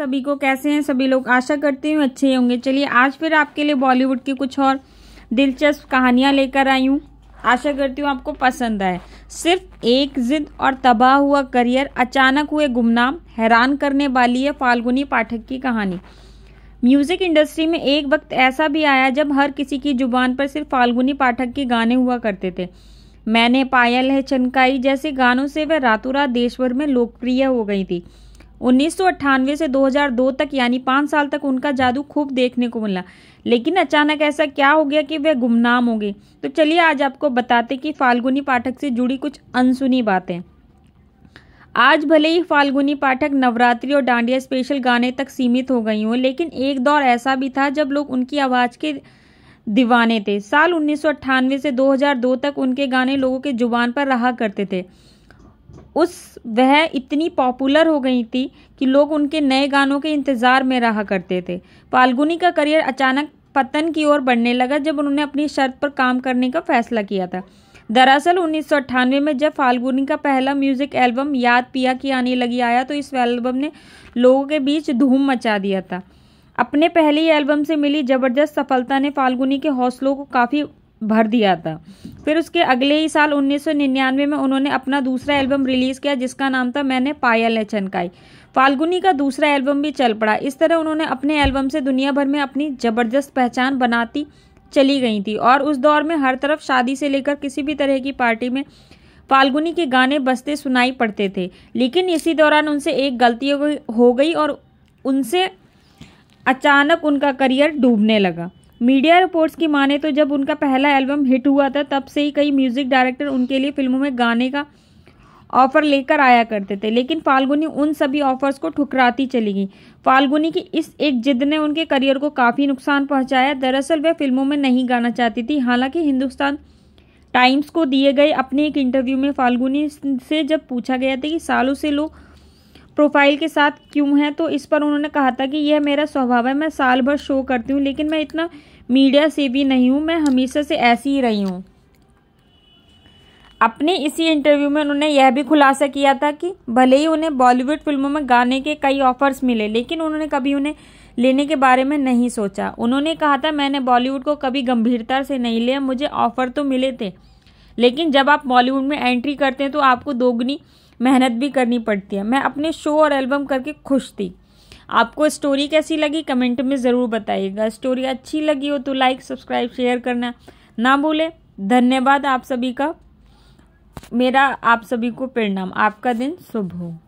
सभी को कैसे हैं सभी लोग आशा करती हूँ अच्छे होंगे चलिए आज फिर आपके लिए बॉलीवुड की कुछ और दिलचस्प कहानियाँ लेकर आई हूँ आशा करती हूँ आपको पसंद आए सिर्फ एक जिद और तबाह हुआ करियर अचानक हुए गुमनाम हैरान करने वाली है फाल्गुनी पाठक की कहानी म्यूज़िक इंडस्ट्री में एक वक्त ऐसा भी आया जब हर किसी की जुबान पर सिर्फ फाल्गुनी पाठक के गाने हुआ करते थे मैंने पायल है चनकाई जैसे गानों से वह रातों रात देश भर में लोकप्रिय हो गई थी 1998 से 2002 तक यानी पाँच साल तक उनका जादू खूब देखने को मिला लेकिन अचानक ऐसा क्या हो गया कि वे गुमनाम हो गए तो चलिए आज आपको बताते कि फाल्गुनी पाठक से जुड़ी कुछ अनसुनी बातें आज भले ही फाल्गुनी पाठक नवरात्रि और डांडिया स्पेशल गाने तक सीमित हो गई हो लेकिन एक दौर ऐसा भी था जब लोग उनकी आवाज़ के दीवाने थे साल उन्नीस से 2002 तक उनके गाने लोगों के जुबान पर रहा करते थे उस वह इतनी पॉपुलर हो गई थी कि लोग उनके नए गानों के इंतज़ार में रहा करते थे फाल्गुनी का करियर अचानक पतन की ओर बढ़ने लगा जब उन्होंने अपनी शर्त पर काम करने का फैसला किया था दरअसल उन्नीस में जब फाल्गुनी का पहला म्यूजिक एल्बम याद पिया की आने लगी आया तो इस एल्बम ने लोगों के बीच धूम मचा दिया था अपने पहले एल्बम से मिली ज़बरदस्त सफलता ने फाल्गुनी के हौसलों को काफ़ी भर दिया था फिर उसके अगले ही साल 1999 में उन्होंने अपना दूसरा एल्बम रिलीज़ किया जिसका नाम था मैंने पायल है चनकाई फाल्गुनी का दूसरा एल्बम भी चल पड़ा इस तरह उन्होंने अपने एल्बम से दुनिया भर में अपनी ज़बरदस्त पहचान बनाती चली गई थी और उस दौर में हर तरफ शादी से लेकर किसी भी तरह की पार्टी में फाल्गुनी के गाने बजते सुनाई पड़ते थे लेकिन इसी दौरान उनसे एक गलती हो गई और उनसे अचानक उनका करियर डूबने लगा मीडिया रिपोर्ट्स की माने तो जब उनका पहला एल्बम हिट हुआ था तब से ही कई म्यूज़िक डायरेक्टर उनके लिए फिल्मों में गाने का ऑफर लेकर आया करते थे लेकिन फाल्गुनी उन सभी ऑफर्स को ठुकराती चली गई फाल्गुनी की इस एक जिद ने उनके करियर को काफ़ी नुकसान पहुंचाया दरअसल वह फिल्मों में नहीं गाना चाहती थी हालांकि हिंदुस्तान टाइम्स को दिए गए अपने एक इंटरव्यू में फाल्गुनी से जब पूछा गया था कि सालों से लोग प्रोफाइल के साथ क्यों है तो इस पर उन्होंने कहा था कि यह मेरा स्वभाव है मैं साल भर शो करती हूँ लेकिन मैं इतना मीडिया से भी नहीं हूँ मैं हमेशा से ऐसी ही रही हूँ अपने इसी इंटरव्यू में उन्होंने यह भी खुलासा किया था कि भले ही उन्हें बॉलीवुड फिल्मों में गाने के कई ऑफर्स मिले लेकिन उन्होंने कभी उन्हें लेने के बारे में नहीं सोचा उन्होंने कहा था मैंने बॉलीवुड को कभी गंभीरता से नहीं लिया मुझे ऑफर तो मिले थे लेकिन जब आप बॉलीवुड में एंट्री करते हैं तो आपको दोगुनी मेहनत भी करनी पड़ती है मैं अपने शो और एल्बम करके खुश थी आपको स्टोरी कैसी लगी कमेंट में ज़रूर बताइएगा स्टोरी अच्छी लगी हो तो लाइक सब्सक्राइब शेयर करना ना भूलें धन्यवाद आप सभी का मेरा आप सभी को परिणाम आपका दिन शुभ हो